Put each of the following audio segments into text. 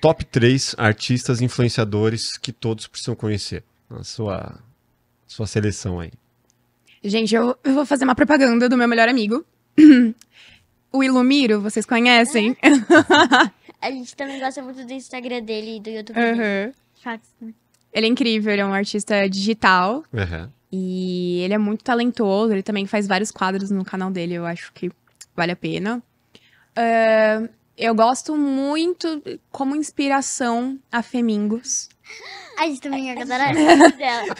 top 3 artistas influenciadores que todos precisam conhecer na sua, sua seleção aí. Gente, eu, eu vou fazer uma propaganda do meu melhor amigo. O Ilumiro, vocês conhecem? É. A gente também gosta muito do Instagram dele e do YouTube uhum. Ele é incrível, ele é um artista digital. Uhum. E ele é muito talentoso, ele também faz vários quadros no canal dele, eu acho que vale a pena. Uh, eu gosto muito como inspiração a Femingos. A gente também adora a dela.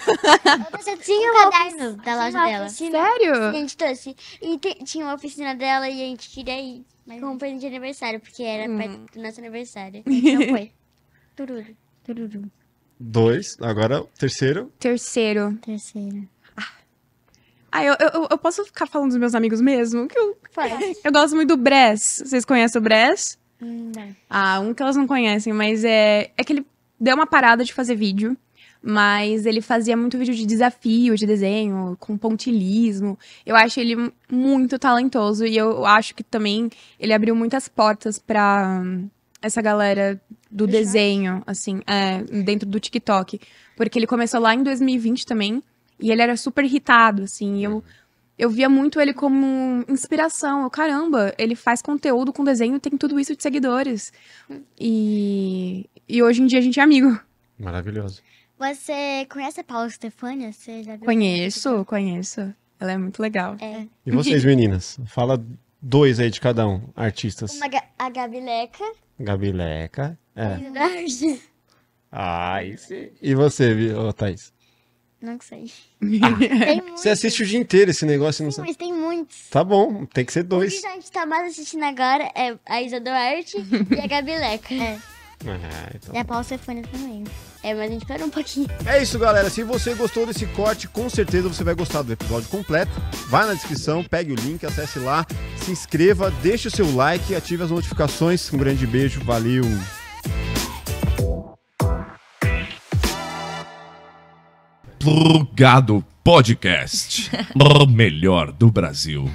tinha um caderno da loja dela. Sério? A gente trouxe. E te, tinha uma oficina dela e a gente queria ir. Mas... Com um presente de aniversário, porque era hum. perto do nosso aniversário. Então foi. Tururu. Tururu. Dois. Agora, terceiro. Terceiro. Terceiro. Ah, eu, eu, eu posso ficar falando dos meus amigos mesmo? Que eu Eu gosto muito do Bress. Vocês conhecem o Bress? Não. Ah, um que elas não conhecem, mas é, é que ele deu uma parada de fazer vídeo. Mas ele fazia muito vídeo de desafio, de desenho, com pontilismo. Eu acho ele muito talentoso e eu acho que também ele abriu muitas portas para hum, essa galera do desenho, assim, é, dentro do TikTok. Porque ele começou lá em 2020 também e ele era super irritado, assim. eu eu via muito ele como inspiração. Eu, caramba, ele faz conteúdo com desenho e tem tudo isso de seguidores. E, e hoje em dia a gente é amigo. Maravilhoso. Você conhece a Paula Stefania? Você já viu conheço, conheço. Ela é muito legal. É. E vocês, meninas? Fala dois aí de cada um, artistas. Uma, a Gabileca. Gabileca. É. E ah, isso. E você, viu, Thaís? Não que sei. você assiste o dia inteiro esse negócio, não Sim, sabe? Mas tem muitos. Tá bom, tem que ser dois. O que a gente tá mais assistindo agora é a Isa Duarte e a Gabi É. Ah, então... E a Paula Cefânia também. É, mas a gente espera um pouquinho. É isso, galera. Se você gostou desse corte, com certeza você vai gostar do episódio completo. Vai na descrição, pegue o link, acesse lá, se inscreva, deixe o seu like, ative as notificações. Um grande beijo, valeu! Plugado Podcast. o melhor do Brasil.